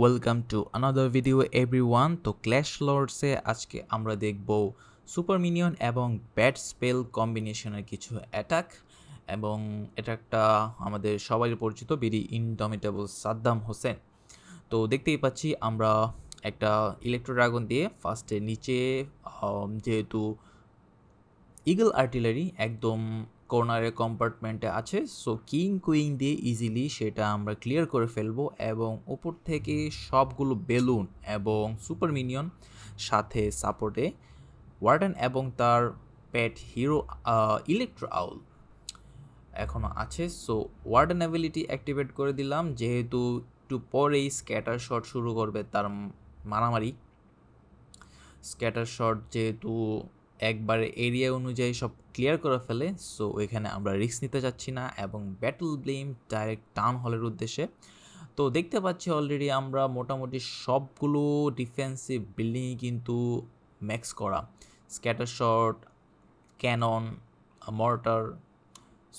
Welcome to another video everyone তো clash লর্ডসে আজকে আমরা দেখব সুপার মিনিয়ন এবং ব্যাট স্পেল কম্বিনেশনের কিছু অ্যাটাক এবং এটা একটা আমাদের সবাই পরিচিত বিডি ইনডমিটেবল সাদ্দাম হোসেন তো দেখতেই পাচ্ছি আমরা একটা ইলেকট্রো ড্রাগন দিয়ে ফার্স্টে নিচে যেহেতু ইগল আর্টিলারি একদম কর্নারের কম্পার্টমেন্টে আছে সো কিং কুইং দিয়ে ইজিলি সেটা আমরা ক্লিয়ার করে ফেলবো এবং ওপর থেকে সবগুলো বেলুন এবং সুপার মিনিয়ন সাথে সাপোর্টে ওয়ার্ডেন এবং তার প্যাট হিরো ইলেকট্রো আউল এখনও আছে সো ওয়ার্ডেন অ্যাবিলিটি অ্যাক্টিভেট করে দিলাম যেহেতু একটু পরেই স্ক্যাটার শট শুরু করবে তার মারামারি স্ক্যাটার শট যেহেতু একবার এরিয়া অনুযায়ী সব ক্লিয়ার করে ফেলে সো এখানে আমরা রিস্ক নিতে যাচ্ছি না এবং ব্যাটল ব্লেম ডাইরেক্ট টাউন হলের উদ্দেশ্যে তো দেখতে পাচ্ছি অলরেডি আমরা মোটামুটি সবগুলো ডিফেন্সিভ বিল্ডিংই কিন্তু ম্যাক্স করা scatter shot cannon mortar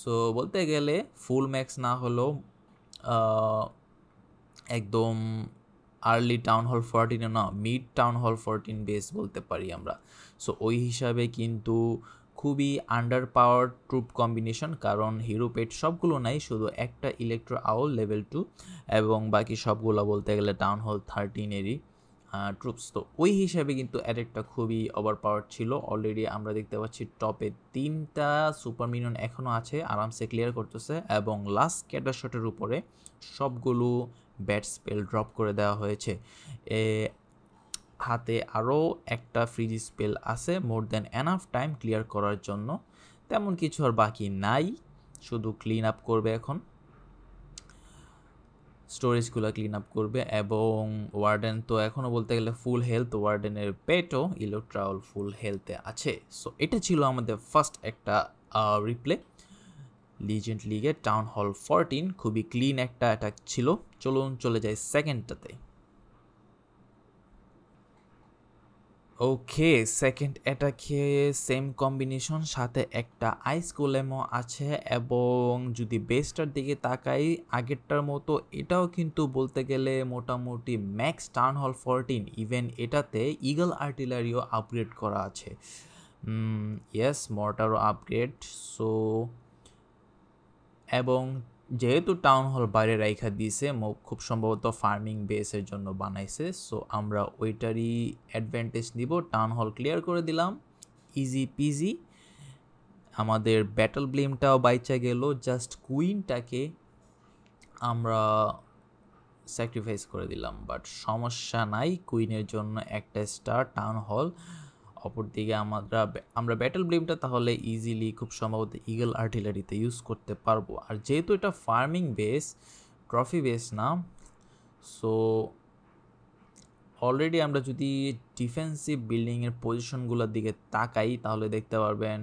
so বলতে গেলে ফুল ম্যাক্স না হলেও একদম আর্লি টাউন হল ফোরটিনে না mid town hall fourteen base বলতে পারি আমরা সো ওই হিসাবে কিন্তু খুবই আন্ডার পাওয়ার ট্রুপ কম্বিনেশন কারণ হিরো পেট সবগুলো নাই শুধু একটা ইলেকট্রো আউল লেভেল টু এবং বাকি সবগুলো বলতে গেলে টাউন হল থার্টিনেরই ট্রুপস তো ওই হিসাবে কিন্তু অ্যাডেক্টটা খুবই ওভার পাওয়ার ছিল অলরেডি আমরা দেখতে পাচ্ছি টপে তিনটা সুপার মিনিয়ন এখনও আছে আরামসে ক্লিয়ার করতেছে এবং লাস্ট ক্যাটার শটের উপরে সবগুলো ব্যাট স্পেল ড্রপ করে দেওয়া হয়েছে এ হাতে আরও একটা ফ্রি স্পেল আছে more than enough time clear করার জন্য তেমন কিছু আর বাকি নাই শুধু ক্লিন আপ করবে এখন স্টোরেজগুলো ক্লিন আপ করবে এবং ওয়ার্ডেন তো এখনও বলতে গেলে ফুল হেলথ ওয়ার্ডেনের পেটও ইলেকট্রাউল ফুল হেলথে আছে সো এটা ছিল আমাদের ফার্স্ট একটা রিপ্লে লিজেন্ড লিগের টাউন হল ফোরটিন খুবই ক্লিন একটা অ্যাটাক ছিল চলুন চলে যাই সেকেন্ডটাতে ওকে সেকেন্ড অ্যাটাকে সেম কম্বিনেশন সাথে একটা আইস কোলেমো আছে এবং যদি বেস্টার দিকে তাকাই আগেরটার মতো এটাও কিন্তু বলতে গেলে মোটামুটি max town hall fourteen even এটাতে ইগল আর্টিলারিও আপগ্রেড করা আছে ইয়েস মর্টারও আপগ্রেড সো এবং যেহেতু টাউন হল বাইরে রাইখা দিয়েছে খুব সম্ভবত ফার্মিং বেসের জন্য বানাইছে সো আমরা ওইটারই অ্যাডভান্টেজ নিব টাউন হল ক্লিয়ার করে দিলাম ইজি পিজি আমাদের ব্যাটল ব্লেমটাও বাইচা গেল জাস্ট কুইনটাকে আমরা স্যাক্রিফাইস করে দিলাম বাট সমস্যা নাই কুইনের জন্য একটা স্টার টাউন হল অপরদিকে আমরা আমরা ব্যাটল ব্লেমটা তাহলে ইজিলি খুব সম্ভবত ইগল আর্টিলারিতে ইউজ করতে পারবো আর যেহেতু এটা ফার্মিং বেস ট্রফি বেস না সো অলরেডি আমরা যদি ডিফেন্সিভ বিল্ডিংয়ের পজিশনগুলোর দিকে তাকাই তাহলে দেখতে পারবেন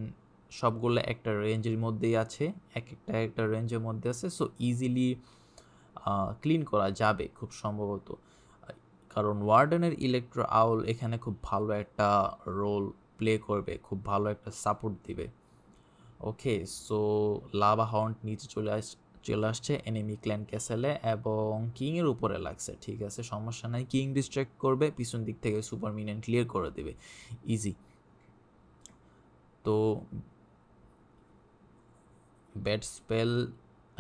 সবগুলো একটা রেঞ্জের মধ্যেই আছে এক একটা একটা রেঞ্জের মধ্যে আছে সো ইজিলি ক্লিন করা যাবে খুব সম্ভবত কারণ ওয়ার্ডেনের ইলেকট্রো আউল এখানে খুব ভালো একটা রোল প্লে করবে খুব ভালো একটা সাপোর্ট দিবে ওকে সো লাভা হাউন্ড নিচে চলে আস চলে আসছে এনিমি ক্ল্যান ক্যাসেলে এবং কিংয়ের উপরে লাগছে ঠিক আছে সমস্যা নাই কিং ডিস্ট্রাক্ট করবে পিছন দিক থেকে সুপার মিনিয়ন ক্লিয়ার করে দেবে ইজি তো ব্যাট স্পেল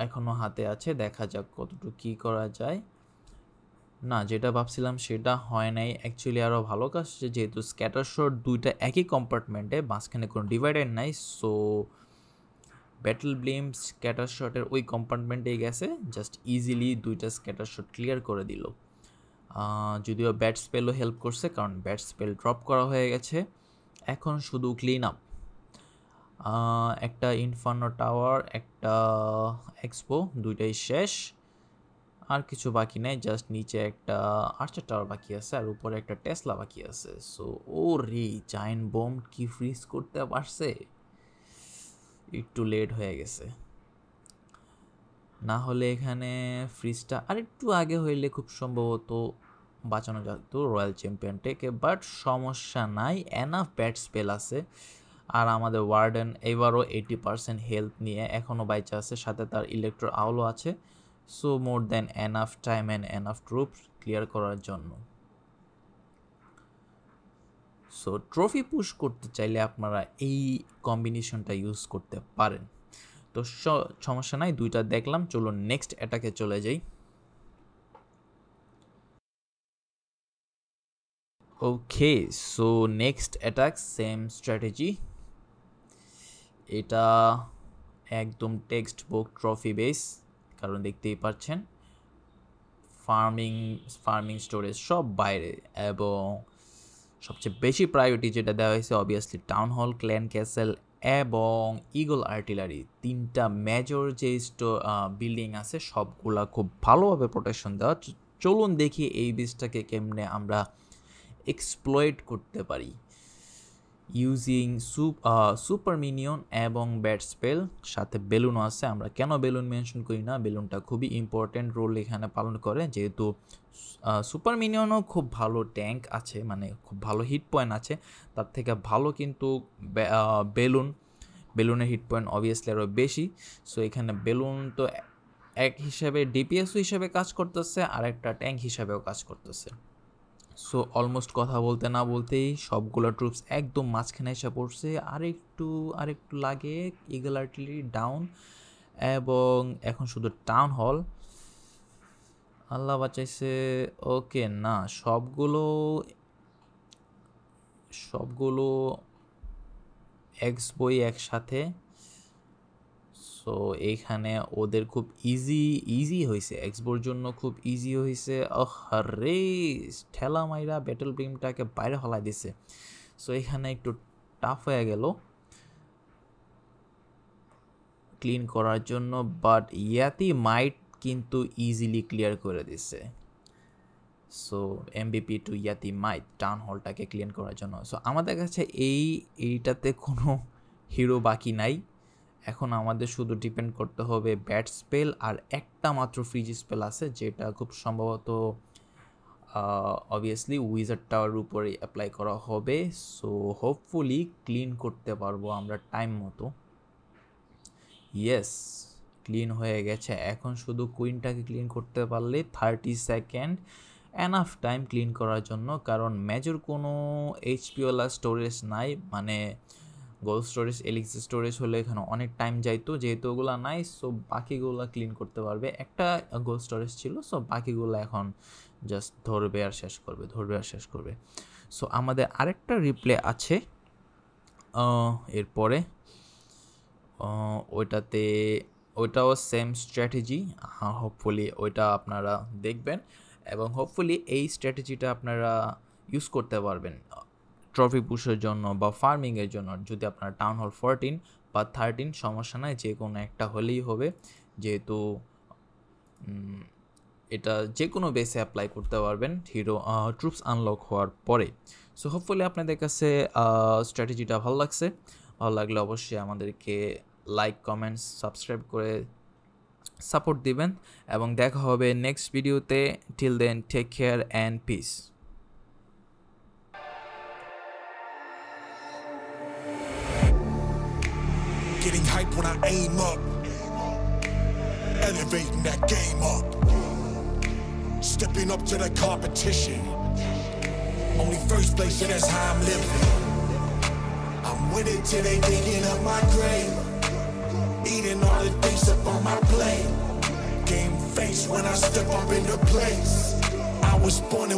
এখনও হাতে আছে দেখা যাক কতটুকু কী করা যায় না যেটা ভাবছিলাম সেটা হয় নাই অ্যাকচুয়ালি আরও ভালো কাজ যেহেতু স্ক্যাটার শট দুইটা একই কম্পার্টমেন্টে মাঝখানে কোনো ডিভাইডার নাই সো ব্যাটল ব্লেম স্ক্যাটার শটের ওই কম্পার্টমেন্টে গেছে জাস্ট ইজিলি দুইটা স্ক্যাটার শট ক্লিয়ার করে দিল যদিও ব্যাট স্পেলও হেল্প করছে কারণ ব্যাট স্পেল ড্রপ করা হয়ে গেছে এখন শুধু ক্লিন আপ একটা ইনফার্নো টাওয়ার একটা এক্সপো দুইটাই শেষ আর কিছু বাকি নাই জাস্ট নিচে একটা আর্চার টাওয়ার বাকি আছে আর উপরে একটা টেসলা বাকি আছে সো ও রে জায়েন্ট বোম কি ফ্রিজ করতে পারছে একটু লেট হয়ে গেছে না হলে এখানে ফ্রিজটা আর একটু আগে হইলে খুব সম্ভবত বাঁচানো যেত রয়্যাল চ্যাম্পিয়নটাকে বাট সমস্যা নাই এনাফ ব্যাট স্পেল আছে আর আমাদের ওয়ার্ডেন এবারও এইটি পার্সেন্ট হেলথ নিয়ে এখনও বাইচা আছে সাথে তার ইলেকট্রো আউলও আছে so more than enough time and enough troop clear করার জন্য সো ট্রফি পুশ করতে চাইলে আপনারা এই কম্বিনেশনটা ইউজ করতে পারেন তো সমস্যা নাই দুইটা দেখলাম চলো নেক্সট অ্যাটাকে চলে যাই okay so next attack same strategy এটা একদম টেক্সট বুক ট্রফি বেস কারণ দেখতেই পাচ্ছেন ফার্মিং ফার্মিং স্টোরেজ সব বাইরে এবং সবচেয়ে বেশি প্রায়োরিটি যেটা দেওয়া হয়েছে obviously town hall clan castle এবং ইগল আর্টিলারি তিনটা মেজর যে স্টো বিল্ডিং আছে সবগুলা খুব ভালোভাবে প্রোটেকশন দেওয়া চলুন দেখি এই বীজটাকে কেমনে আমরা এক্সপ্লয়েট করতে পারি ইউজিং সুপার মিনিয়ন এবং ব্যাট স্পেল সাথে বেলুনও আছে আমরা কেন বেলুন মেনশন করি না বেলুনটা খুবই ইম্পর্ট্যান্ট রোল এখানে পালন করে যেহেতু সুপার মিনিয়নও খুব ভালো ট্যাঙ্ক আছে মানে খুব ভালো হিট পয়েন্ট আছে তার থেকে ভালো কিন্তু বেলুন বেলুনের হিট পয়েন্ট অবভিয়াসলি আরও বেশি সো এখানে বেলুন তো এক হিসাবে ডিপিএস হিসাবে কাজ করতেছে আর একটা ট্যাঙ্ক হিসাবেও কাজ করতেছে সো অলমোস্ট কথা বলতে না বলতেই সবগুলো ট্রুপস একদম মাঝখানে এসে পড়ছে আরেকটু আরেকটু লাগে ইগল আর্টিলারি ডাউন এবং এখন শুধু টাউন হল আল্লাহ বাঁচাইছে ওকে না সবগুলো সবগুলো এক্স বই একসাথে সো এইখানে ওদের খুব ইজি ইজি হয়েছে এক্সবোর জন্য খুব ইজি হয়েছে রে ঠেলা মাইরা ব্যাটল বিমটাকে বাইরে হলাই দিছে সো এখানে একটু টাফ হয়ে গেল ক্লিন করার জন্য বাট ইয়াতি মাইট কিন্তু ইজিলি ক্লিয়ার করে দিছে so MBP to yeti might town হলটাকে ক্লিন করার জন্য সো আমাদের কাছে এই এইটাতে কোনো হিরো বাকি নাই এখন আমাদের শুধু ডিপেন্ড করতে হবে ব্যাট স্পেল আর একটা মাত্র ফ্রিজ স্পেল আছে যেটা খুব সম্ভবত অবভিয়াসলি উইজার টাওয়ার উপরে অ্যাপ্লাই করা হবে সো হোপফুলি ক্লিন করতে পারবো আমরা টাইম মতো ইয়েস ক্লিন হয়ে গেছে এখন শুধু কুইনটাকে ক্লিন করতে পারলে thirty second enough time clean করার জন্য কারণ ম্যাজর কোনো এইচপিওলা স্টোরেজ নাই মানে গোল স্টোরেজ এলিক্স স্টোরেজ হলে এখানে অনেক টাইম যাইতো যেহেতু ওগুলো নাই সো বাকিগুলো ক্লিন করতে পারবে একটা গোল স্টোরেজ ছিল সো বাকিগুলো এখন জাস্ট ধরবে আর শেষ করবে ধরবে আর শেষ করবে সো আমাদের আরেকটা রিপ্লে আছে এরপরে ওইটাতে ওইটাও সেম স্ট্র্যাটেজি হোপফুলি ওইটা আপনারা দেখবেন এবং হোপফুলি এই স্ট্র্যাটেজিটা আপনারা ইউজ করতে পারবেন ট্রফি পুষের জন্য বা ফার্মিংয়ের জন্য যদি আপনার টাউন হল ফোরটিন বা থার্টিন সমস্যা নাই যে কোনো একটা হলেই হবে যেহেতু এটা যে কোনো বেসে অ্যাপ্লাই করতে পারবেন হিরো ট্রুপস আনলক হওয়ার পরে সো হোপফুলি আপনাদের কাছে স্ট্র্যাটেজিটা ভালো লাগছে ভালো লাগলে অবশ্যই আমাদেরকে লাইক কমেন্টস সাবস্ক্রাইব করে সাপোর্ট দিবেন এবং দেখা হবে নেক্সট ভিডিওতে till then take care and peace Getting hype when I aim up. Elevating that game up. Stepping up to the competition. Only first place, and that's how I'm living. I'm with it till they digging up my grave. Eating all the things up on my plate. Game face when I step up in the place. I was born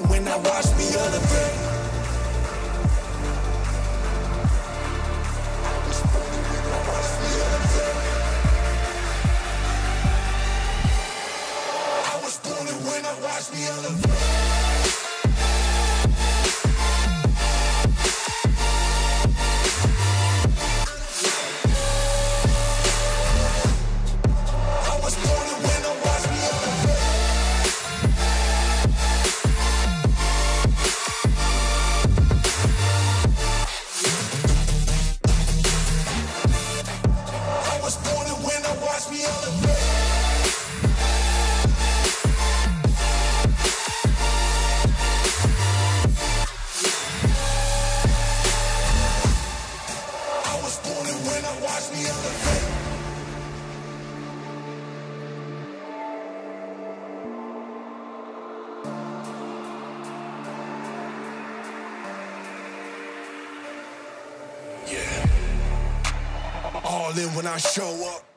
smiling when I show up.